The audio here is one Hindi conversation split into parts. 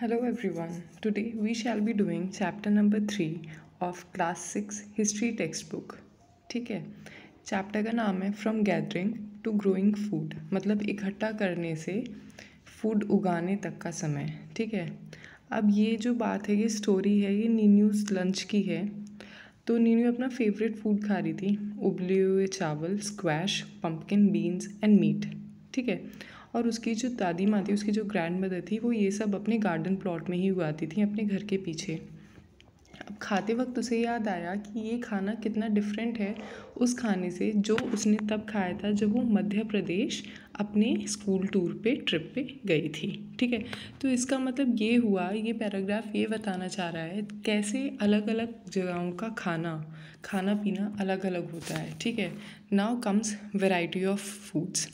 Hello everyone today we shall be doing chapter number three of class six history text book ठीक है चैप्टर का नाम है from gathering to growing food मतलब इकट्ठा करने से फूड उगाने तक का समय ठीक है अब ये जो बात है ये स्टोरी है ये नीन्यूज़ लंच की है तो नीनू अपना फेवरेट फूड खा रही थी उबले हुए चावल squash pumpkin beans and meat ठीक है और उसकी जो दादी माँ थी उसकी जो ग्रैंड मदर थी वो ये सब अपने गार्डन प्लॉट में ही उगाती थी अपने घर के पीछे अब खाते वक्त उसे याद आया कि ये खाना कितना डिफरेंट है उस खाने से जो उसने तब खाया था जब वो मध्य प्रदेश अपने स्कूल टूर पे ट्रिप पे गई थी ठीक है तो इसका मतलब ये हुआ ये पैराग्राफ ये बताना चाह रहा है कैसे अलग अलग जगहों का खाना खाना पीना अलग अलग होता है ठीक है now comes variety of foods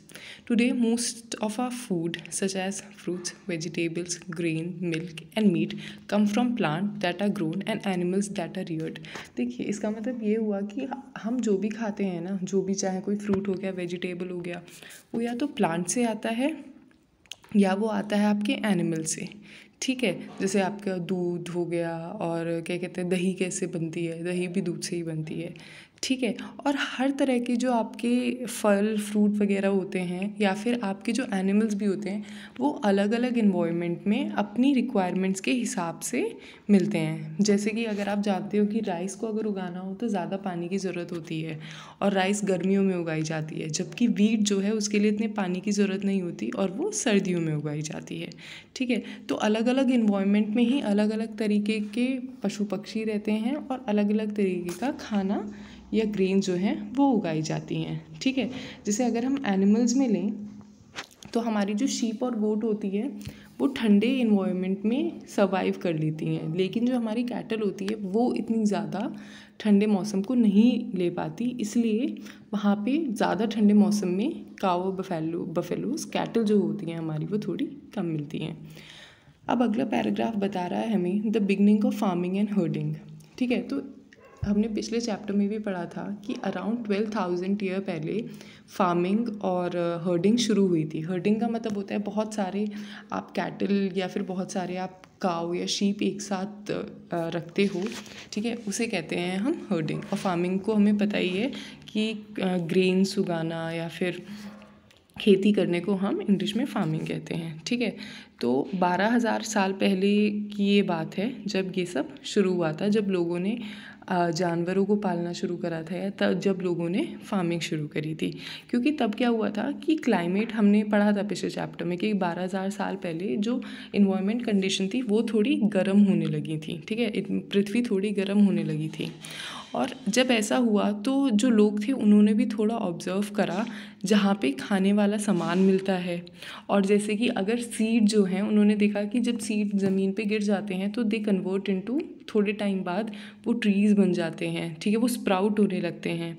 today most of our food such as fruits vegetables grain milk and meat come from plant that are grown and animals that are reared देखिए इसका मतलब ये हुआ कि हम जो भी खाते हैं ना जो भी चाहे कोई फ्रूट हो गया वेजिटेबल हो गया वो या तो प्लांट से आता है या वो आता है आपके एनिमल से ठीक है जैसे आपका दूध हो गया और क्या कहते हैं दही कैसे बनती है दही भी दूध से ही बनती है ठीक है और हर तरह के जो आपके फल फ्रूट वगैरह होते हैं या फिर आपके जो एनिमल्स भी होते हैं वो अलग अलग इन्वायरमेंट में अपनी रिक्वायरमेंट्स के हिसाब से मिलते हैं जैसे कि अगर आप जानते हो कि राइस को अगर उगाना हो तो ज़्यादा पानी की ज़रूरत होती है और राइस गर्मियों में उगाई जाती है जबकि वीट जो है उसके लिए इतने पानी की ज़रूरत नहीं होती और वो सर्दियों में उगाई जाती है ठीक है तो अलग अलग इन्वायरमेंट में ही अलग अलग तरीके के पशु पक्षी रहते हैं और अलग अलग तरीके का खाना या ग्रेन जो हैं वो उगाई जाती हैं ठीक है जैसे अगर हम एनिमल्स में लें तो हमारी जो शीप और गोट होती है वो ठंडे इन्वायरमेंट में सर्वाइव कर लेती हैं लेकिन जो हमारी कैटल होती है वो इतनी ज़्यादा ठंडे मौसम को नहीं ले पाती इसलिए वहाँ पे ज़्यादा ठंडे मौसम में काओ बफेलो बफेलोस कैटल जो होती हैं हमारी वो थोड़ी कम मिलती हैं अब अगला पैराग्राफ बता रहा है हमें the beginning of farming and herding ठीक है तो हमने पिछले चैप्टर में भी पढ़ा था कि अराउंड ट्वेल्व थाउजेंड ईयर पहले फार्मिंग और हर्डिंग uh, शुरू हुई थी हर्डिंग का मतलब होता है बहुत सारे आप कैटल या फिर बहुत सारे आप काव या शीप एक साथ uh, रखते हो ठीक है उसे कहते हैं हम हर्डिंग और फार्मिंग को हमें पता ही है कि ग्रेन्स uh, उगाना या फिर खेती करने को हम इंग्लिश में फार्मिंग कहते हैं ठीक है तो बारह हज़ार साल पहले की ये बात है जब ये सब शुरू हुआ था जब लोगों ने जानवरों को पालना शुरू करा था या तब जब लोगों ने फार्मिंग शुरू करी थी क्योंकि तब क्या हुआ था कि क्लाइमेट हमने पढ़ा था पिछले चैप्टर में कि बारह हज़ार साल पहले जो इन्वायरमेंट कंडीशन थी वो थोड़ी गर्म होने लगी थी ठीक है पृथ्वी थोड़ी गर्म होने लगी थी और जब ऐसा हुआ तो जो लोग थे उन्होंने भी थोड़ा ऑब्ज़र्व करा जहाँ पे खाने वाला सामान मिलता है और जैसे कि अगर सीड जो हैं उन्होंने देखा कि जब सीड ज़मीन पे गिर जाते हैं तो दे कन्वर्ट इनटू थोड़े टाइम बाद वो ट्रीज़ बन जाते हैं ठीक है वो स्प्राउट होने लगते हैं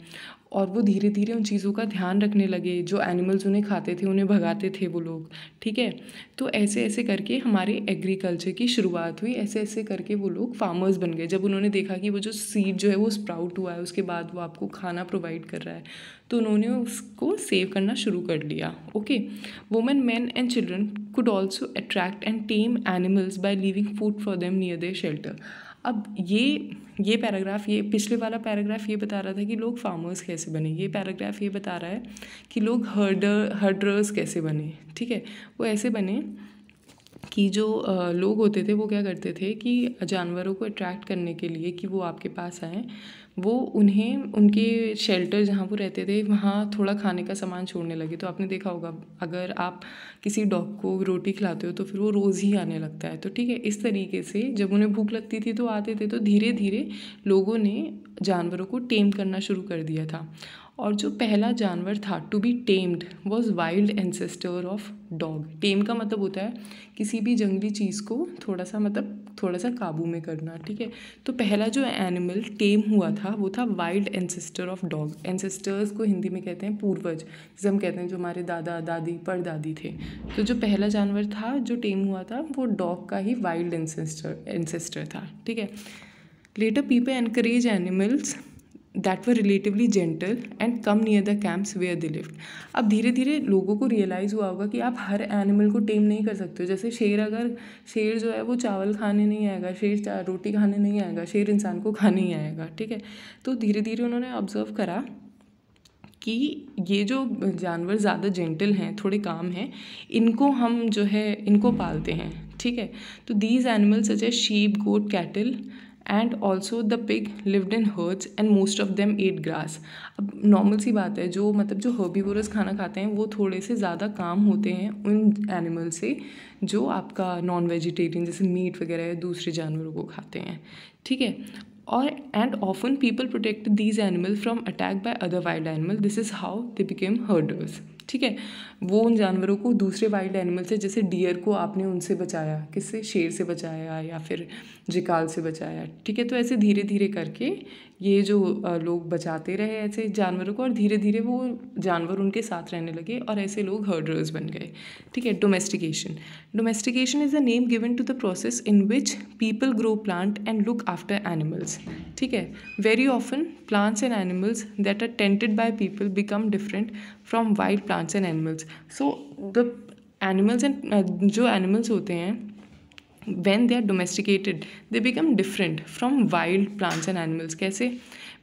और वो धीरे धीरे उन चीज़ों का ध्यान रखने लगे जो एनिमल्स उन्हें खाते थे उन्हें भगाते थे वो लोग ठीक है तो ऐसे ऐसे करके हमारे एग्रीकल्चर की शुरुआत हुई ऐसे ऐसे करके वो लोग फार्मर्स बन गए जब उन्होंने देखा कि वो जो सीड जो है वो स्प्राउट हुआ है उसके बाद वो आपको खाना प्रोवाइड कर रहा है तो उन्होंने उसको सेव करना शुरू कर लिया okay women men and children could also attract and tame animals by leaving food for them near their shelter अब ये ये पैराग्राफ ये पिछले वाला पैराग्राफ ये बता रहा था कि लोग फार्मर्स कैसे बने ये पैराग्राफ ये बता रहा है कि लोग हर्डर हर्डर्स कैसे बने ठीक है वो ऐसे बने कि जो लोग होते थे वो क्या करते थे कि जानवरों को अट्रैक्ट करने के लिए कि वो आपके पास आएँ वो उन्हें उनके शेल्टर जहाँ वो रहते थे वहाँ थोड़ा खाने का सामान छोड़ने लगे तो आपने देखा होगा अगर आप किसी डॉग को रोटी खिलाते हो तो फिर वो रोज़ ही आने लगता है तो ठीक है इस तरीके से जब उन्हें भूख लगती थी तो आते थे तो धीरे धीरे लोगों ने जानवरों को टेम करना शुरू कर दिया था और जो पहला जानवर था to be tamed was wild ancestor of dog tame का मतलब होता है किसी भी जंगली चीज़ को थोड़ा सा मतलब थोड़ा सा काबू में करना ठीक है तो पहला जो एनिमल टेम हुआ था वो था wild ancestor of dog ancestors को हिंदी में कहते हैं पूर्वज जैसे हम कहते हैं जो हमारे दादा दादी परदादी थे तो जो पहला जानवर था जो टेम हुआ था वो डॉग का ही वाइल्ड एनसेस्टर एनसेस्टर था ठीक है later people encourage animals that were relatively gentle and come near the camps where they lived अब धीरे धीरे लोगों को रियलाइज़ हुआ होगा कि आप हर एनिमल को टेम नहीं कर सकते हो जैसे शेर अगर शेर जो है वो चावल खाने नहीं आएगा शेर रोटी खाने नहीं आएगा शेर इंसान को खाने ही आएगा ठीक है तो धीरे धीरे उन्होंने ऑब्जर्व करा कि ये जो जानवर ज़्यादा जेंटल हैं थोड़े काम हैं इनको हम जो है इनको पालते हैं ठीक है तो दीज एनिमल्स सच है sheep goat cattle and also the pig lived in herds and most of them ate grass अब नॉर्मल सी बात है जो मतलब जो हर्बीवोरस खाना खाते हैं वो थोड़े से ज़्यादा काम होते हैं उन एनिमल से जो आपका नॉन वेजिटेरियन जैसे मीट वगैरह या दूसरे जानवरों को खाते हैं ठीक है और and often people protect these animal from attack by other wild animal this is how they became herders ठीक है वो उन जानवरों को दूसरे वाइल्ड एनिमल से जैसे डियर को आपने उनसे बचाया किससे शेर से बचाया या फिर जिकाल से बचाया ठीक है तो ऐसे धीरे धीरे करके ये जो लोग बचाते रहे ऐसे जानवरों को और धीरे धीरे वो जानवर उनके साथ रहने लगे और ऐसे लोग हर्डर्स बन गए ठीक है domestication domestication is the name given to the process in which people grow plant and look after animals ठीक है very often plants and animals that are tended by people become different from wild plants and animals so the animals and जो एनिमल्स होते हैं when they are domesticated they become different from wild plants and animals कैसे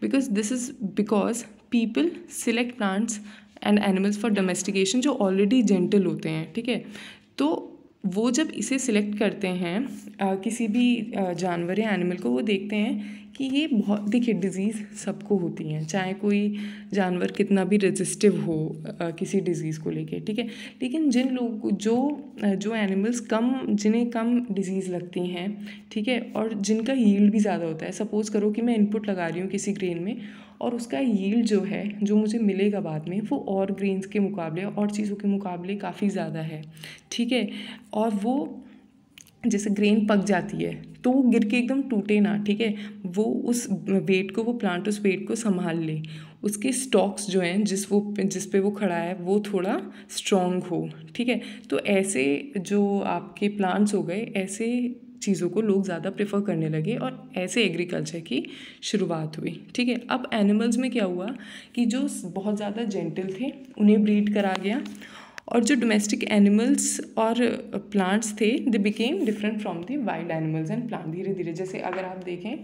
because this is because people select plants and animals for domestication जो ऑलरेडी जेंटल होते हैं ठीक है तो वो जब इसे सिलेक्ट करते हैं आ, किसी भी जानवर या एनिमल को वो देखते हैं कि ये बहुत देखिए डिज़ीज़ सबको होती हैं चाहे कोई जानवर कितना भी रेजिस्टिव हो आ, किसी डिज़ीज़ को लेके ठीक है लेकिन जिन लोग जो जो एनिमल्स कम जिन्हें कम डिज़ीज़ लगती हैं ठीक है और जिनका हील्ड भी ज़्यादा होता है सपोज़ करो कि मैं इनपुट लगा रही हूँ किसी ग्रेन में और उसका यील्ड जो है जो मुझे मिलेगा बाद में वो और ग्रेन्स के मुकाबले और चीज़ों के मुकाबले काफ़ी ज़्यादा है ठीक है और वो जैसे ग्रेन पक जाती है तो वो गिर के एकदम टूटे ना ठीक है वो उस वेट को वो प्लांट उस वेट को संभाल ले उसके स्टॉक्स जो हैं जिस वो जिस पे वो खड़ा है वो थोड़ा स्ट्रॉन्ग हो ठीक है तो ऐसे जो आपके प्लांट्स हो गए ऐसे चीज़ों को लोग ज़्यादा प्रेफर करने लगे और ऐसे एग्रीकल्चर की शुरुआत हुई ठीक है अब एनिमल्स में क्या हुआ कि जो बहुत ज़्यादा जेंटल थे उन्हें ब्रीड करा गया और जो डोमेस्टिक एनिमल्स और प्लांट्स थे they became different from the wild animals and plant धीरे धीरे जैसे अगर आप देखें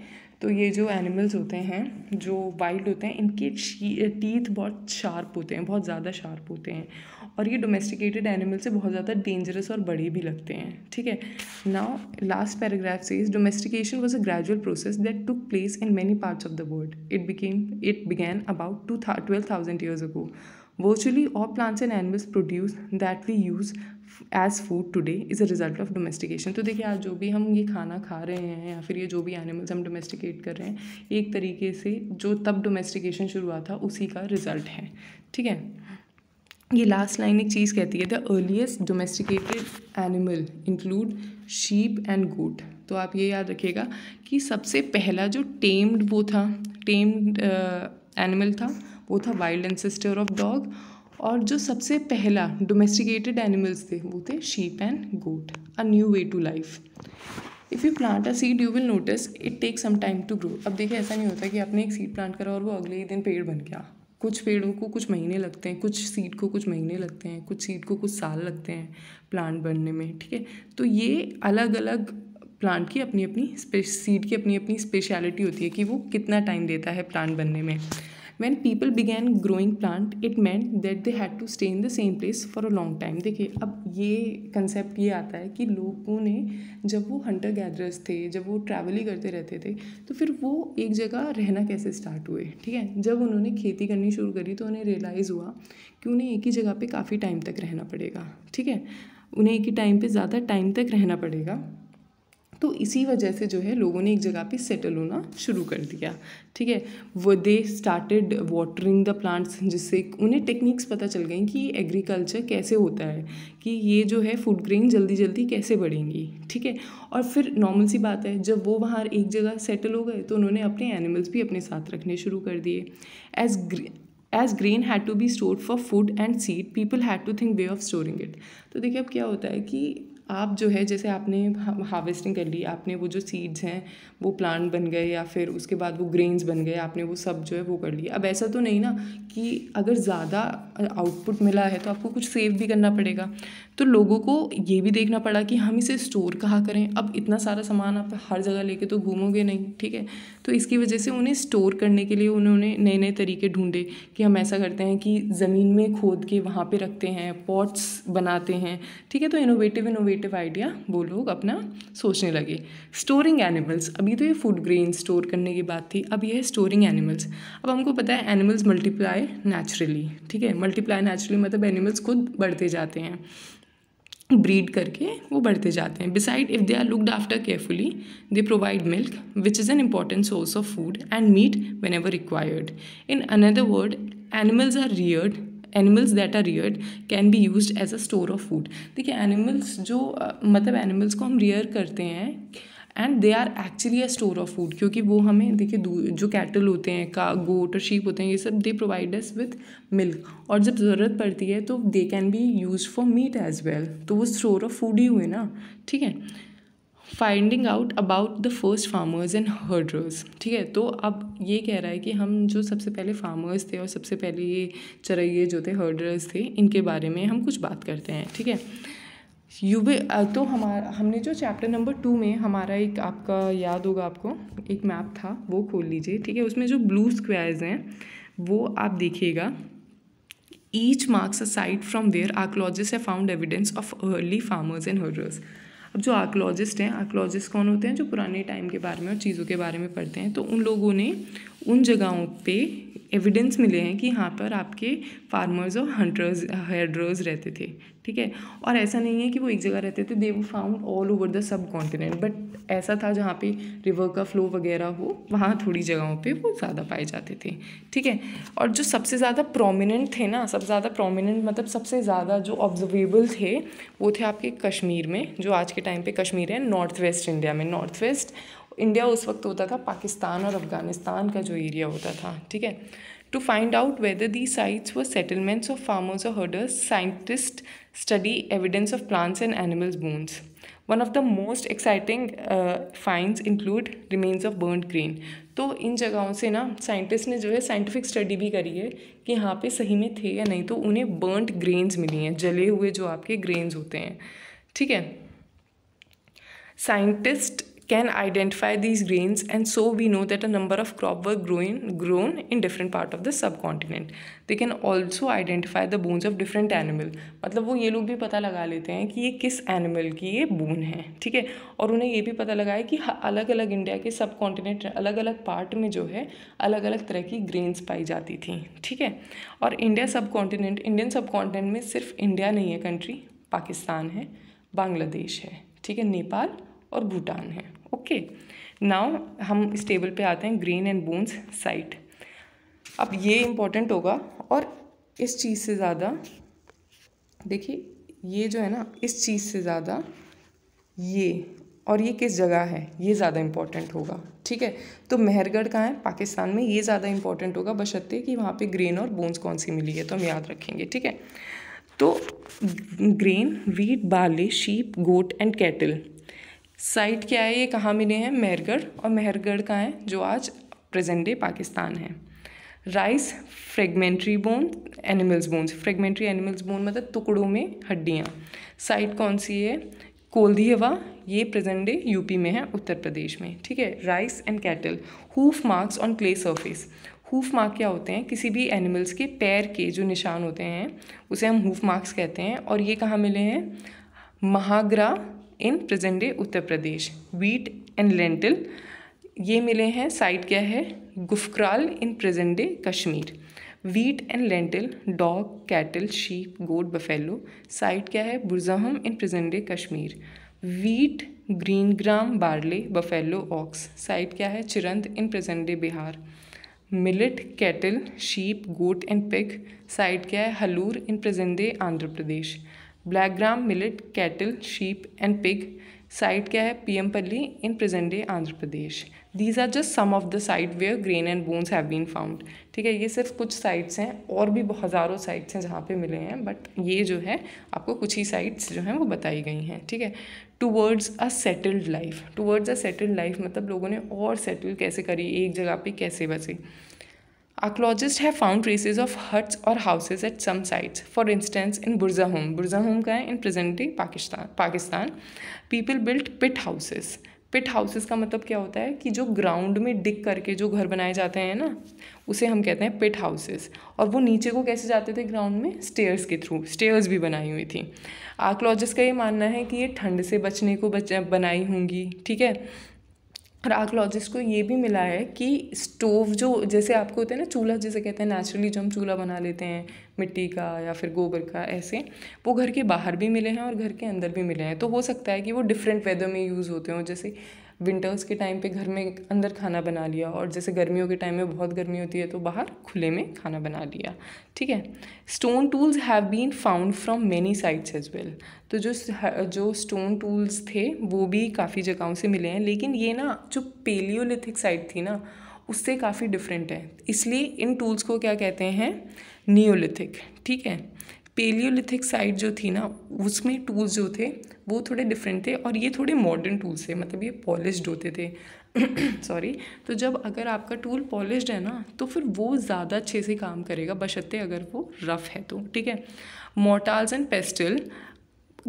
तो ये जो एनिमल्स होते हैं जो वाइल्ड होते हैं इनके टीथ बहुत शार्प होते हैं बहुत ज़्यादा शार्प होते हैं और ये डोमेस्टिकेटेड एनिमल से बहुत ज़्यादा डेंजरस और बड़े भी लगते हैं ठीक है नाउ लास्ट पैराग्राफ से is domestication was a gradual process that took place in many parts of the world it became it began about to twelve thousand years ago virtually all plants and animals produce that we use as food today is a result of domestication तो देखिए आज जो भी हम ये खाना खा रहे हैं या फिर ये जो भी एनिमल्स हम डोमेस्टिकेट कर रहे हैं एक तरीके से जो तब डोमेस्टिकेशन शुरू हुआ था उसी का रिजल्ट है ठीक है ये लास्ट लाइन एक चीज़ कहती है the earliest domesticated animal include sheep and goat तो आप ये याद रखिएगा कि सबसे पहला जो टेम्ड वो था टेम्ड एनिमल uh, था वो था वाइल्ड एंसेस्टर ऑफ डॉग और जो सबसे पहला डोमेस्टिकेटेड एनिमल्स थे वो थे sheep and goat a new way to life if you plant a seed you will notice it take some time to grow अब देखिए ऐसा नहीं होता कि आपने एक सीड प्लांट करा और वो अगले ही दिन पेड़ बन गया कुछ पेड़ों को कुछ महीने लगते हैं कुछ सीड को कुछ महीने लगते हैं कुछ सीड को कुछ साल लगते हैं प्लांट बनने में ठीक है तो ये अलग अलग प्लांट की अपनी अपनी सीड की अपनी अपनी स्पेशलिटी होती है कि वो कितना टाइम देता है प्लांट बनने में when people began growing plant it meant that they had to stay in the same place for a long time देखिए अब ये कंसेप्ट ये आता है कि लोगों ने जब वो हंटर गैदरर्स थे जब वो ट्रैवल ही करते रहते थे तो फिर वो एक जगह रहना कैसे स्टार्ट हुए ठीक है जब उन्होंने खेती करनी शुरू करी तो उन्हें रियलाइज़ हुआ कि उन्हें एक ही जगह पर काफ़ी टाइम तक रहना पड़ेगा ठीक है उन्हें एक ही टाइम पर ज़्यादा टाइम तक रहना पड़ेगा तो इसी वजह से जो है लोगों ने एक जगह पे सेटल होना शुरू कर दिया ठीक है वो they started watering the plants जिससे उन्हें टेक्निक्स पता चल गई कि एग्रीकल्चर कैसे होता है कि ये जो है फूड ग्रेन जल्दी जल्दी कैसे बढ़ेंगी ठीक है और फिर नॉर्मल सी बात है जब वो बाहर एक जगह सेटल हो गए तो उन्होंने अपने एनिमल्स भी अपने साथ रखने शुरू कर दिए as as grain had to be store for food and seed people had to think way of storing it तो देखिए अब क्या होता है कि आप जो है जैसे आपने हार्वेस्टिंग कर ली आपने वो जो सीड्स हैं वो प्लांट बन गए या फिर उसके बाद वो ग्रेन्स बन गए आपने वो सब जो है वो कर लिया अब ऐसा तो नहीं ना कि अगर ज़्यादा आउटपुट मिला है तो आपको कुछ सेव भी करना पड़ेगा तो लोगों को ये भी देखना पड़ा कि हम इसे स्टोर कहाँ करें अब इतना सारा सामान आप हर जगह लेके तो घूमोगे नहीं ठीक है तो इसकी वजह से उन्हें स्टोर करने के लिए उन्होंने नए नए तरीके ढूंढे कि हम ऐसा करते हैं कि ज़मीन में खोद के वहाँ पर रखते हैं पॉट्स बनाते हैं ठीक है तो इनोवेटिव इनोवेटिव आइडिया वो लोग अपना सोचने लगे स्टोरिंग एनिमल्स अभी तो ये फूड ग्रेन स्टोर करने की बात थी अब ये है स्टोरिंग एनिमल्स अब हमको पता है एनिमल्स मल्टीप्लाई नेचुरली ठीक है मल्टीप्लाई नेचुरली मतलब एनिमल्स खुद बढ़ते जाते हैं ब्रीड करके वो बढ़ते जाते हैं beside if they are looked after carefully they provide milk which is an important source of food and meat whenever required in another word animals are reared animals that are reared can be use as a store of food देखिए एनिमल्स जो मतलब एनिमल्स को हम रियर करते हैं and they are actually a store of food क्योंकि वो हमें देखिए जो कैटल होते हैं का गोट और शीप होते हैं ये सब they provide us with milk और जब ज़रूरत पड़ती है तो they can be use for meat as well तो वो स्टोर ऑफ फूड ही हुए ना ठीक है finding out about the first farmers and herders ठीक है तो अब ये कह रहा है कि हम जो सबसे पहले फार्मर्स थे और सबसे पहले ये चरैये जो थे हर्डर्स थे इनके बारे में हम कुछ बात करते हैं ठीक है यूबे तो हमारा हमने जो चैप्टर नंबर टू में हमारा एक आपका याद होगा आपको एक मैप था वो खोल लीजिए ठीक है उसमें जो ब्लू स्क्वायर्स हैं वो आप देखिएगा each marks a site from where archaeologist है found evidence of early farmers and herders अब जो आर्कोलॉजिस्ट हैं आर्कोलॉजिस्ट कौन होते हैं जो पुराने टाइम के बारे में और चीज़ों के बारे में पढ़ते हैं तो उन लोगों ने उन जगहों पे एविडेंस मिले हैं कि यहाँ पर आपके फार्मर्स और हंटर्स हर्डर्स रहते थे ठीक है और ऐसा नहीं है कि वो एक जगह रहते थे दे वो found all over the subcontinent but ऐसा था जहाँ पे रिवर का फ्लो वगैरह हो वहाँ थोड़ी जगहों पे वो ज़्यादा पाए जाते थे ठीक है और जो सबसे ज़्यादा प्रोमिनेंट थे ना सबसे ज़्यादा प्रोमिनेंट मतलब सबसे ज़्यादा जो ऑब्जर्वेबल थे वो थे आपके कश्मीर में जो आज के टाइम पर कश्मीर है नॉर्थ वेस्ट इंडिया में नॉर्थ वेस्ट इंडिया उस वक्त होता था पाकिस्तान और अफगानिस्तान का जो एरिया होता था ठीक है to find out whether the sites were settlements of farmers और herders scientist study evidence of plants and animals bones one of the most exciting find include remains of burn grain तो इन जगहों से ना साइंटिस्ट ने जो है साइंटिफिक स्टडी भी करी है कि यहाँ पे सही में थे या नहीं तो उन्हें बर्नड ग्रेन्स मिली हैं जले हुए जो आपके ग्रेन्स होते हैं ठीक है scientist can identify these grains and so we know that a number of crop were grown, grown in different part of the subcontinent. They can also identify the bones of different animal. मतलब वो ये लोग भी पता लगा लेते हैं कि ये किस एनिमल की ये बोन है ठीक है और उन्हें ये भी पता लगा है कि अलग अलग इंडिया के सब कॉन्टिनेंट अलग अलग पार्ट में जो है अलग अलग तरह की ग्रेन्स पाई जाती थी ठीक है और इंडिया सब कॉन्टिनेंट इंडियन सब कॉन्टिनेंट में सिर्फ इंडिया नहीं है कंट्री पाकिस्तान है बांग्लादेश है ठीक है नेपाल और भूटान है ओके नाउ हम इस टेबल पे आते हैं ग्रीन एंड बोन्स साइट अब ये इम्पोर्टेंट होगा और इस चीज़ से ज़्यादा देखिए ये जो है ना इस चीज़ से ज़्यादा ये और ये किस जगह है ये ज़्यादा इम्पॉर्टेंट होगा ठीक है तो मेहरगढ़ कहाँ है पाकिस्तान में ये ज़्यादा इम्पॉर्टेंट होगा बशत्ते कि वहाँ पे ग्रेन और बोन्स कौन सी मिली है तो हम याद रखेंगे ठीक है तो grain wheat barley sheep goat and cattle site क्या है ये कहाँ मिले हैं मेहरगढ़ और मेहरगढ़ का है जो आज प्रेजेंट डे पाकिस्तान है rice fragmentary bone animals bones fragmentary animals bone मतलब टुकड़ों में हड्डियाँ साइट कौन सी है कोल्दी हवा ये प्रेजेंट डे यूपी में है उत्तर प्रदेश में ठीक है rice and cattle hoof marks on clay surface hoof mark क्या होते हैं किसी भी एनिमल्स के पैर के जो निशान होते हैं उसे हम हूफ मार्क्स कहते हैं और ये कहाँ मिले हैं Mahagara in present day Uttar Pradesh wheat and lentil ये मिले हैं साइट क्या है Gufkral in present day Kashmir wheat and lentil dog cattle sheep goat buffalo site क्या है Burzahom in present day Kashmir wheat green gram barley buffalo ox site क्या है Chirand in present day Bihar millet cattle sheep goat and pig site क्या है Hallur in present day Andhra Pradesh black gram millet cattle sheep and pig site क्या है Paiyampalli in present day Andhra Pradesh these are just some of the site where grain and bones have been found ठीक है ये सिर्फ कुछ साइट्स हैं और भी बहुत हज़ारों साइट्स हैं जहाँ पे मिले हैं बट ये जो है आपको कुछ ही साइट्स जो हैं वो बताई गई हैं ठीक है two words a settled life two words a settled life मतलब लोगों ने और सेटल कैसे करी एक जगह पे कैसे बसे archaeologist have found traces of huts और houses at some sites for instance in बुरजा बुरजाहोम बुरजाहोम का है in presently Pakistan Pakistan people built pit houses pit houses का मतलब क्या होता है कि जो ग्राउंड में डिक करके जो घर बनाए जाते हैं ना उसे हम कहते हैं पिट हाउसेस और वो नीचे को कैसे जाते थे ग्राउंड में स्टेयर्स के थ्रू स्टेयर्स भी बनाई हुई थी आर्कोलॉजिस्ट का ये मानना है कि ये ठंड से बचने को बच बनाई होंगी ठीक है और आर्कोलॉजिस्ट को ये भी मिला है कि स्टोव जो जैसे आपको होता है ना चूल्हा जैसे कहते हैं नेचुरली जो हम चूल्हा बना लेते हैं मिट्टी का या फिर गोबर का ऐसे वो घर के बाहर भी मिले हैं और घर के अंदर भी मिले हैं तो हो सकता है कि वो डिफरेंट वेदर में यूज़ होते हों जैसे विंटर्स के टाइम पे घर में अंदर खाना बना लिया और जैसे गर्मियों के टाइम में बहुत गर्मी होती है तो बाहर खुले में खाना बना लिया ठीक है stone tools have been found from many sites as well तो जो जो स्टोन टूल्स थे वो भी काफ़ी जगहों से मिले हैं लेकिन ये ना जो पेलियोलिथिक साइट थी ना उससे काफ़ी डिफरेंट है इसलिए इन टूल्स को क्या कहते हैं नियोलिथिक ठीक है पेलियोलिथिक साइड जो थी ना उसमें टूल्स जो थे वो थोड़े डिफरेंट थे और ये थोड़े मॉडर्न टूल्स थे मतलब ये पॉलिश होते थे सॉरी तो जब अगर आपका टूल पॉलिश है ना तो फिर वो ज़्यादा अच्छे से काम करेगा बशत्ते अगर वो रफ़ है तो ठीक है मोटाल्स एंड पेस्टल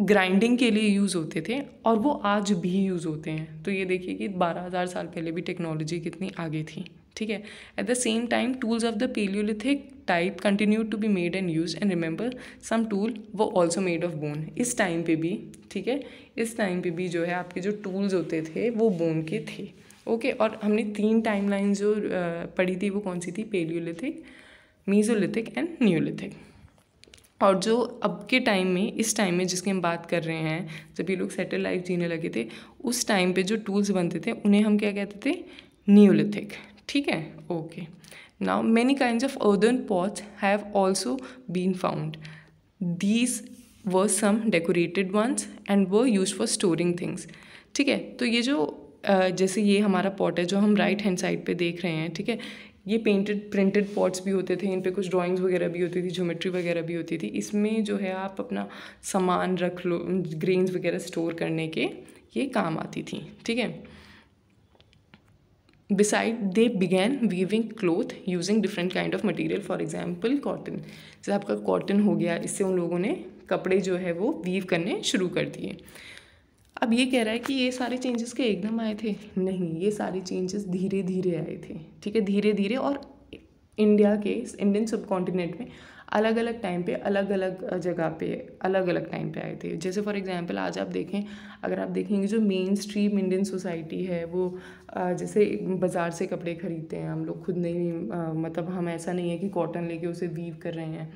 ग्राइंडिंग के लिए यूज़ होते थे और वो आज भी यूज़ होते हैं तो ये देखिए कि बारह हज़ार साल पहले भी टेक्नोलॉजी कितनी आगे थी ठीक है at the same time tools of the palaeolithic type continue to be made and use and remember some tool वो ऑल्सो मेड ऑफ बोन इस टाइम पे भी ठीक है इस टाइम पे भी जो है आपके जो टूल्स होते थे वो बोन के थे ओके okay, और हमने तीन टाइम लाइन जो पढ़ी थी वो कौन सी थी पेलियोलिथिक मीजोलिथिक एंड न्यूलिथिक और जो अब के टाइम में इस टाइम में जिसकी हम बात कर रहे हैं जब ये लोग सेटल लाइफ जीने लगे थे उस टाइम पे जो टूल्स बनते थे उन्हें हम क्या कहते थे न्यूलिथिक ठीक है okay now many kind of earthen pots have also been found these were some decorated ones and were use for storing things ठीक है तो ये जो जैसे ये हमारा पॉट है जो हम राइट हैंड साइड पे देख रहे हैं ठीक है ये पेंटेड प्रिंटेड पॉट्स भी होते थे इन पे कुछ ड्राइंग्स वगैरह भी होती थी ज्योमेट्री वगैरह भी होती थी इसमें जो है आप अपना सामान रख लो ग्रेन्स वगैरह स्टोर करने के ये काम आती थी ठीक है beside they began weaving cloth using different kind of material for example cotton जैसे आपका कॉटन हो गया इससे उन लोगों ने कपड़े जो है वो वीव करने शुरू कर दिए अब ये कह रहा है कि ये सारे चेंजेस के एकदम आए थे नहीं ये सारे चेंजेस धीरे धीरे आए थे ठीक है धीरे धीरे और इंडिया के इंडियन सब कॉन्टिनेंट में अलग अलग टाइम पे अलग अलग जगह पे अलग अलग टाइम पे आए थे जैसे फॉर एग्जांपल आज आप देखें अगर आप देखेंगे जो मेन स्ट्रीम इंडियन सोसाइटी है वो जैसे बाज़ार से कपड़े ख़रीदते हैं हम लोग खुद नहीं मतलब हम ऐसा नहीं है कि कॉटन लेके उसे वीव कर रहे हैं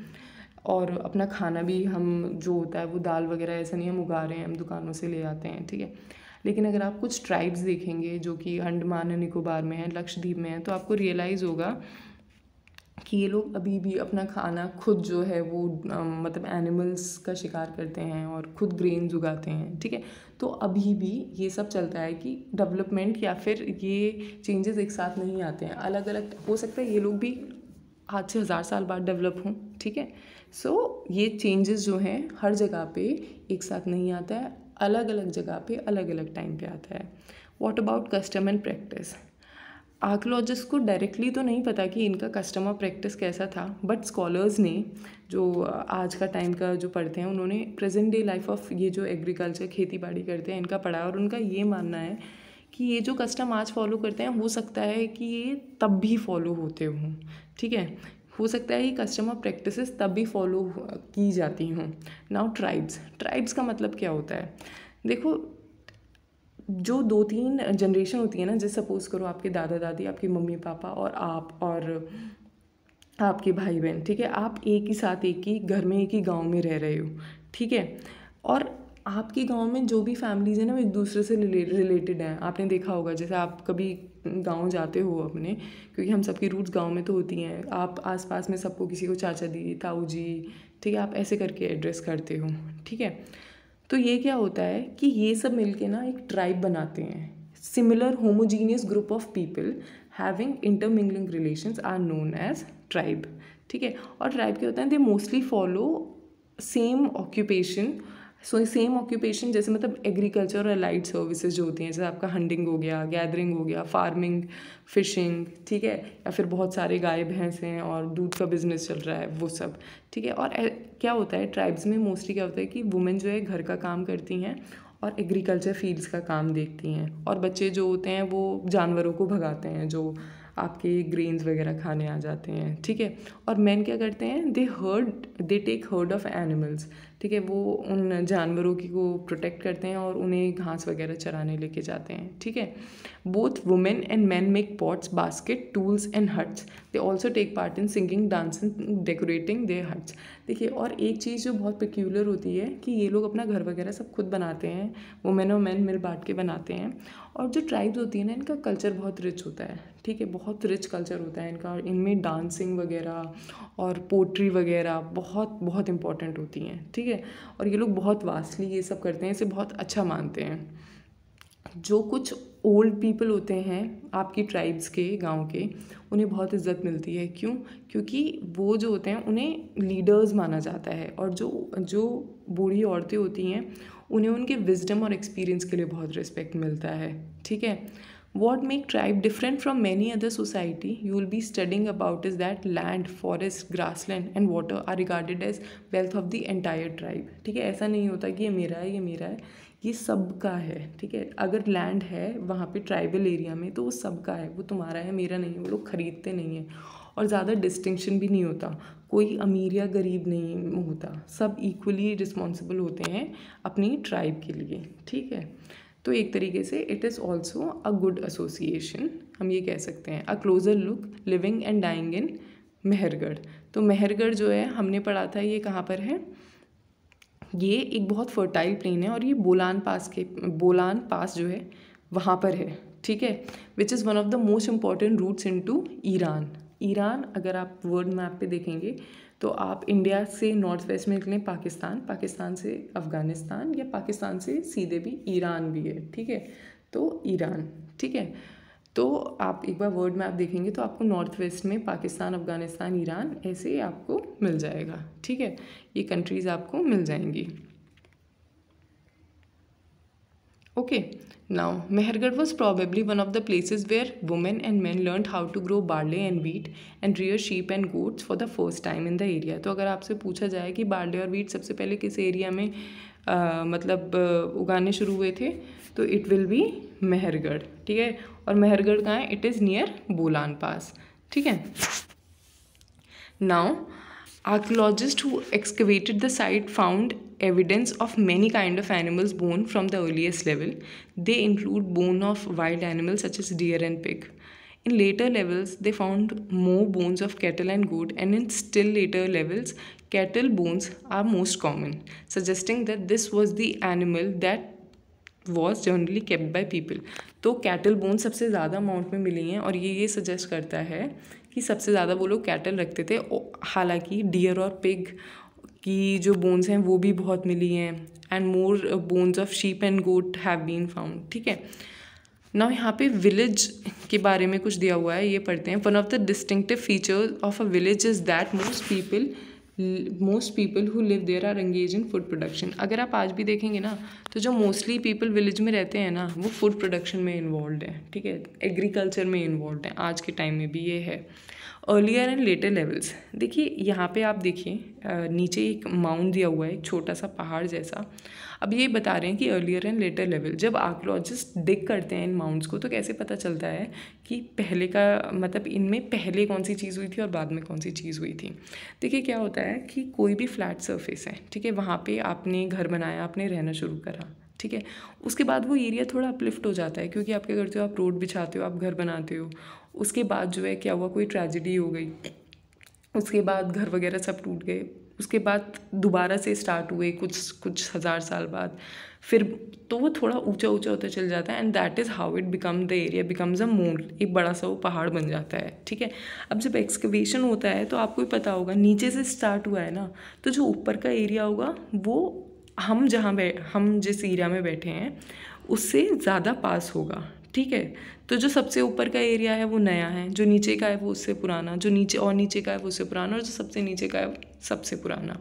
और अपना खाना भी हम जो होता है वो दाल वगैरह ऐसा नहीं हम उगा रहे हैं हम दुकानों से ले आते हैं ठीक है लेकिन अगर आप कुछ ट्राइब्स देखेंगे जो कि अंडमान निकोबार में है लक्षद्वीप में है तो आपको रियलाइज़ होगा कि ये लोग अभी भी अपना खाना खुद जो है वो मतलब एनिमल्स का शिकार करते हैं और खुद ग्रेन उगाते हैं ठीक है तो अभी भी ये सब चलता है कि डेवलपमेंट या फिर ये चेंजेस एक साथ नहीं आते हैं अलग अलग हो सकता है ये लोग भी आज से हज़ार साल बाद डेवलप हों ठीक है सो so, ये चेंजेस जो हैं हर जगह पे एक साथ नहीं आता है अलग अलग जगह पे अलग अलग टाइम पे आता है what about custom and practice archaeologist को डायरेक्टली तो नहीं पता कि इनका कस्टमर प्रैक्टिस कैसा था बट स्कॉलर्स ने जो आज का टाइम का जो पढ़ते हैं उन्होंने प्रेजेंट डे लाइफ ऑफ ये जो एग्रीकल्चर खेती बाड़ी करते हैं इनका पढ़ा और उनका ये मानना है कि ये जो कस्टम आज फॉलो करते हैं हो सकता है कि ये तब भी फॉलो होते हों ठीक है हो सकता है ये कस्टमर प्रैक्टिस तब भी फॉलो की जाती हों नाउ ट्राइब्स ट्राइब्स का मतलब क्या होता है देखो जो दो तीन जनरेशन होती है ना जैसे सपोज़ करो आपके दादा दादी आपके मम्मी पापा और आप और आपके भाई बहन ठीक है आप एक ही साथ एक ही घर में एक ही गांव में रह रहे हो ठीक है और आपके गांव में जो भी फैमिलीज़ हैं ना वो एक दूसरे से रिलेटेड हैं आपने देखा होगा जैसे आप कभी गांव जाते हो अपने क्योंकि हम सबकी रूट्स गांव में तो होती हैं आप आसपास में सबको किसी को चाचा दी ताऊ जी ठीक है आप ऐसे करके एड्रेस करते हो ठीक है तो ये क्या होता है कि ये सब मिलके ना एक ट्राइब बनाते हैं similar homogeneous group of people having intermingling relations are known as tribe ठीक है और ट्राइब क्या होता है they mostly follow same occupation so same occupation जैसे मतलब एग्रीकल्चर और लाइट सर्विसेज जो होती हैं जैसे आपका हंडिंग हो गया गैदरिंग हो गया फार्मिंग फिशिंग ठीक है या फिर बहुत सारे गाय भैंस हैं और दूध का बिजनेस चल रहा है वो सब ठीक है और क्या होता है ट्राइब्स में मोस्टली क्या होता है कि वुमेन जो है घर का काम करती हैं और एग्रीकल्चर फील्ड्स का काम देखती हैं और बच्चे जो होते हैं वो जानवरों को भगाते हैं जो आपके ग्रेन्स वगैरह खाने आ जाते हैं ठीक है और मैन क्या करते हैं they herd they take herd of animals ठीक है वो उन जानवरों की को प्रोटेक्ट करते हैं और उन्हें घास वगैरह चराने लेके जाते हैं ठीक है both women and man make pots basket tools and huts they also take part in singing dancing decorating the huts देखिए और एक चीज़ जो बहुत पिक्यूलर होती है कि ये लोग अपना घर वगैरह सब खुद बनाते हैं वुमेन और मैन मिल बांट के बनाते हैं और जो ट्राइब्स होती है ना इनका कल्चर बहुत रिच होता है ठीक है बहुत रिच कल्चर होता है इनका इनमें डांसिंग वगैरह और पोट्री वगैरह बहुत बहुत इंपॉर्टेंट होती हैं ठीक है है और ये लोग बहुत वास्टली ये सब करते हैं इसे बहुत अच्छा मानते हैं जो कुछ ओल्ड पीपल होते हैं आपकी ट्राइब्स के गांव के उन्हें बहुत इज्जत मिलती है क्यों क्योंकि वो जो होते हैं उन्हें लीडर्स माना जाता है और जो जो बूढ़ी औरतें होती हैं उन्हें उनके विजडम और एक्सपीरियंस के लिए बहुत रिस्पेक्ट मिलता है ठीक है what make tribe different from many other society you will be studying about is that land forest grassland and water are regarded as wealth of the entire tribe ठीक है ऐसा नहीं होता कि ये मेरा है ये मेरा है ये सब का है ठीक है अगर लैंड है वहाँ पे ट्राइबल एरिया में तो वो सब का है वो तुम्हारा है मेरा नहीं है वो लोग ख़रीदते नहीं है और ज़्यादा डिस्टिंक्शन भी नहीं होता कोई अमीर या गरीब नहीं होता सब इक्वली रिस्पॉन्सिबल होते हैं अपनी ट्राइब के लिए ठीक है तो एक तरीके से it is also a good association हम ये कह सकते हैं a closer look living and dying in Mehrgarh तो मेहरगढ़ जो है हमने पढ़ा था ये कहाँ पर है ये एक बहुत फर्टाइल प्लेन है और ये बोलान पास के बोलान पास जो है वहाँ पर है ठीक है which is one of the most important routes into Iran Iran अगर आप वर्ल्ड मैप पे देखेंगे तो आप इंडिया से नॉर्थ वेस्ट में निकलें पाकिस्तान पाकिस्तान से अफ़गानिस्तान या पाकिस्तान से सीधे भी ईरान भी है ठीक है तो ईरान ठीक है तो आप एक बार वर्ड मैप देखेंगे तो आपको नॉर्थ वेस्ट में पाकिस्तान अफ़गानिस्तान ईरान ऐसे आपको मिल जाएगा ठीक है ये कंट्रीज़ आपको मिल जाएंगी okay now Mehrgarh was probably one of the places where women and man learn how to grow barley and wheat and rear sheep and goats for the first time in the area तो अगर आपसे पूछा जाए कि बार्ले और वीट सबसे पहले किस एरिया में uh, मतलब uh, उगाने शुरू हुए थे तो इट विल बी मेहरगढ़ ठीक है और मेहरगढ़ कहाँ it is near Bolan pass ठीक है now archaeologist who excavated the site found evidence of many kind of animals bone from the earliest level. They include bone of wild animals such as deer and pig. In later levels, they found more bones of cattle and goat, and in still later levels, cattle bones are most common, suggesting that this was the animal that was generally kept by people तो कैटल बोन सबसे ज़्यादा अमाउंट में मिली हैं और ये ये सजेस्ट करता है कि सबसे ज़्यादा वो लोग कैटल रखते थे हालांकि डियर और पिग कि जो बोन्स हैं वो भी बहुत मिली हैं and more bones of sheep and goat have been found ठीक है ना यहाँ पे विलेज के बारे में कुछ दिया हुआ है ये पढ़ते हैं one of the distinctive feature of a village is that most people most people who live there are engage in food production अगर आप आज भी देखेंगे ना तो जो मोस्टली पीपल विलेज में रहते हैं ना वो फूड प्रोडक्शन में इन्वॉल्व हैं ठीक है एग्रीकल्चर में इन्वॉल्व हैं आज के टाइम में भी ये है अर्लियर एंड लेटर लेवल्स देखिए यहाँ पे आप देखिए नीचे एक माउंट दिया हुआ है एक छोटा सा पहाड़ जैसा अब ये बता रहे हैं कि अर्लियर एंड लेटर लेवल जब आर्कोलॉजिस्ट डिग करते हैं इन माउंट्स को तो कैसे पता चलता है कि पहले का मतलब इनमें पहले कौन सी चीज़ हुई थी और बाद में कौन सी चीज़ हुई थी देखिए क्या होता है कि कोई भी फ्लैट सर्फेस है ठीक है वहाँ पर आपने घर बनाया आपने रहना शुरू करा ठीक है उसके बाद वो एरिया थोड़ा अपलिफ्ट हो जाता है क्योंकि आप क्या करते हो आप रोड बिछाते हो आप घर बनाते हो उसके बाद जो है क्या हुआ कोई ट्रेजिडी हो गई उसके बाद घर वगैरह सब टूट गए उसके बाद दोबारा से स्टार्ट हुए कुछ कुछ हज़ार साल बाद फिर तो वो थोड़ा ऊंचा ऊंचा होता चल जाता है and that is how it become the area becomes a mound एक बड़ा सा वो पहाड़ बन जाता है ठीक है अब जब एक्सकवेशन होता है तो आपको ही पता होगा नीचे से स्टार्ट हुआ है ना तो जो ऊपर का एरिया होगा वो हम जहाँ बैठ हम जिस एरिया में बैठे हैं उससे ज़्यादा पास होगा ठीक है तो जो सबसे ऊपर का एरिया है वो नया है जो नीचे का है वो उससे पुराना जो नीचे और नीचे का है वो उससे पुराना और जो सबसे नीचे का है सबसे पुराना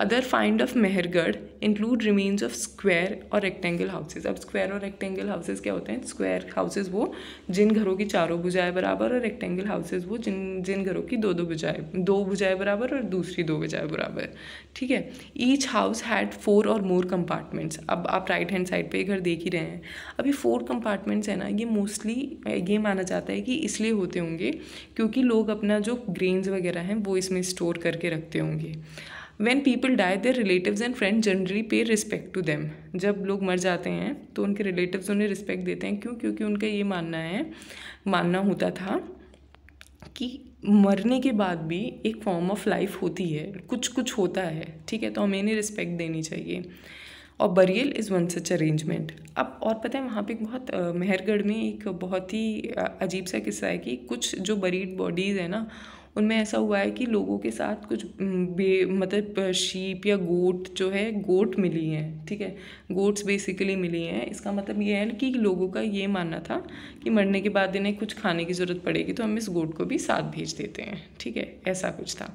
other find of Mehrgarh include remains of square और रेक्टेंगल हाउसेज अब स्क्वायर और रेक्टेंगल हाउसेज क्या होते हैं स्क्वायर हाउसेज वो जिन घरों की चारों बुझाए बराबर और रेक्टेंगल हाउसेज वो जिन जिन घरों की दो दो बुझाए दो बुझाए बराबर और दूसरी दो बुझाए बराबर ठीक है ईच हाउस हैड फोर और मोर कंपार्टमेंट्स अब आप राइट हैंड साइड पर घर देख ही रहे हैं अभी फोर कंपार्टमेंट्स है ना ये मोस्टली ये माना जाता है कि इसलिए होते होंगे क्योंकि लोग अपना जो ग्रेन्स वगैरह हैं वो इसमें स्टोर करके रखते होंगे when people die their relative and friend generally pay respect to them जब लोग मर जाते हैं तो उनके रिलेटिव उन्हें रिस्पेक्ट देते हैं क्यों क्योंकि उनका ये मानना है मानना होता था कि मरने के बाद भी एक फॉर्म ऑफ लाइफ होती है कुछ कुछ होता है ठीक है तो हमें इन्हें रिस्पेक्ट देनी चाहिए और burial is one such arrangement अब और पता है वहाँ पे बहुत मेहरगढ़ में एक बहुत ही अजीब सा किस्सा है कि कुछ जो बरीड बॉडीज़ है ना उनमें ऐसा हुआ है कि लोगों के साथ कुछ बे मतलब शीप या गोट जो है गोट मिली हैं ठीक है गोट्स बेसिकली मिली हैं इसका मतलब ये है कि लोगों का ये मानना था कि मरने के बाद इन्हें कुछ खाने की ज़रूरत पड़ेगी तो हम इस गोट को भी साथ भेज देते हैं ठीक है ऐसा कुछ था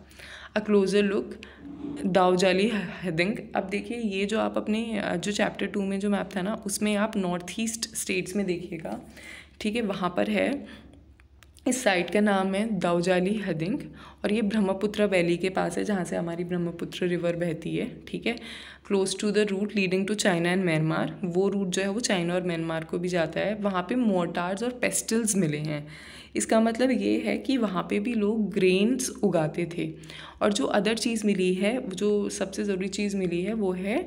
अ क्लोज़र लुक दाउजाली हदिंग अब देखिए ये जो आप अपने जो चैप्टर टू में जो मैप था ना उसमें आप नॉर्थ ईस्ट स्टेट्स में देखिएगा ठीक है वहाँ पर है इस साइट का नाम है दाउजाली हदिंग और ये ब्रह्मपुत्र वैली के पास है जहाँ से हमारी ब्रह्मपुत्र रिवर बहती है ठीक है close to the route leading to China and Myanmar वो रूट जो है वो चाइना और म्यांमार को भी जाता है वहाँ पे मोर्टार्स और पेस्टल्स मिले हैं इसका मतलब ये है कि वहाँ पे भी लोग ग्रेन्स उगाते थे और जो अदर चीज़ मिली है जो सबसे ज़रूरी चीज़ मिली है वो है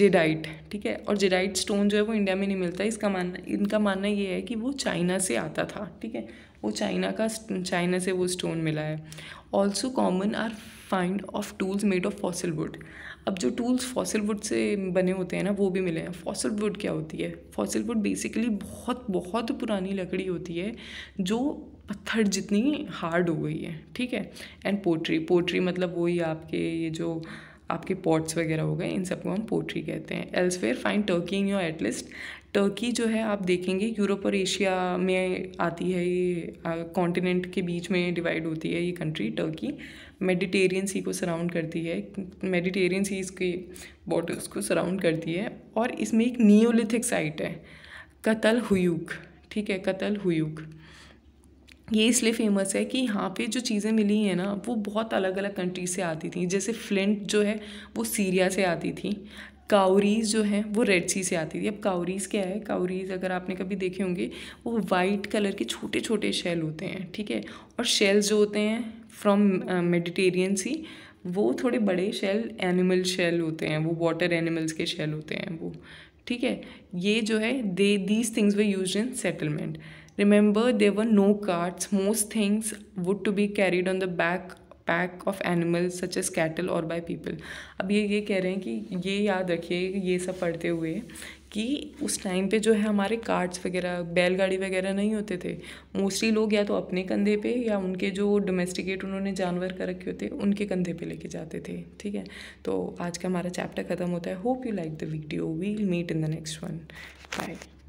जेडाइट ठीक है और जेडाइट स्टोन जो है वो इंडिया में नहीं मिलता इसका मानना इनका मानना ये है कि वो चाइना से आता था ठीक है वो चाइना का चाइना से वो स्टोन मिला है also common are find of tools made of fossil wood अब जो टूल्स फॉसिल वुड से बने होते हैं ना वो भी मिले हैं फॉसिल वुड क्या होती है फॉसिल वुड बेसिकली बहुत बहुत पुरानी लकड़ी होती है जो पत्थर जितनी हार्ड हो गई है ठीक है एंड पोट्री पोट्री मतलब वही आपके ये जो आपके पॉट्स वगैरह हो गए इन सब को हम पोट्री कहते हैं elsewhere fine Turkey in your at least Turkey जो है आप देखेंगे यूरोप और एशिया में आती है ये कॉन्टिनेंट के बीच में डिवाइड होती है ये कंट्री टर्की मेडिटेरियन सी को सराउंड करती है मेडिटेरियन सी इसके बॉर्डर्स को सराउंड करती है और इसमें एक नियोलिथिक साइट है कतल हुयूक ठीक है कतल हुयूक ये इसलिए फेमस है कि यहाँ पे जो चीज़ें मिली हैं ना वो बहुत अलग अलग कंट्री से आती थी जैसे फ्लिंट जो है वो सीरिया से आती थी काउरीज़ जो है वो रेड सी से आती थी अब काउरीज़ क्या है काउरीज़ अगर आपने कभी देखे होंगे वो वाइट कलर के छोटे छोटे शेल होते हैं ठीक है और शेल्स जो होते हैं फ्रॉम मेडिटेरियन सी वो थोड़े बड़े शेल एनिमल शेल होते हैं वो वाटर एनिमल्स के शेल होते हैं वो ठीक है ये जो है they these things we use in settlement Remember, there were no carts. Most things would to be carried on the back pack of animals such as cattle और बाई पीपल अब ये ये कह रहे हैं कि ये याद रखिए ये सब पढ़ते हुए कि उस टाइम पे जो है हमारे कार्ड्स वगैरह बैलगाड़ी वगैरह नहीं होते थे मोस्टली लोग या तो अपने कंधे पे या उनके जो डोमेस्टिकेट उन्होंने जानवर कर रखे होते उनके कंधे पे लेके जाते थे ठीक है तो आज का हमारा चैप्टर ख़त्म होता है hope you like the video we'll meet in the next one bye